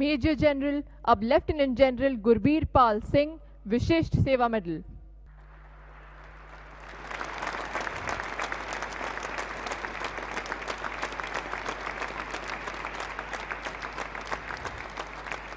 major general अब lieutenant general Gurbir Pal Singh Vishisht Seva medal